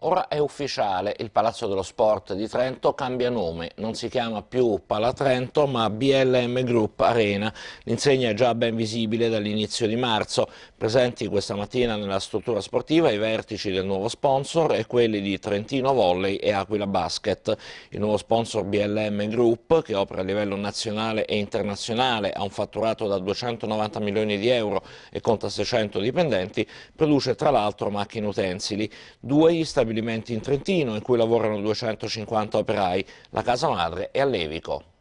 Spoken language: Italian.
Ora è ufficiale, il Palazzo dello Sport di Trento cambia nome, non si chiama più Pala Trento ma BLM Group Arena. L'insegna è già ben visibile dall'inizio di marzo. Presenti questa mattina nella struttura sportiva i vertici del nuovo sponsor e quelli di Trentino Volley e Aquila Basket. Il nuovo sponsor BLM Group, che opera a livello nazionale e internazionale, ha un fatturato da 290 milioni di euro e conta 600 dipendenti, produce tra l'altro macchine utensili. Due gli stabilimenti stabilimenti in Trentino in cui lavorano 250 operai, la casa madre è a Levico.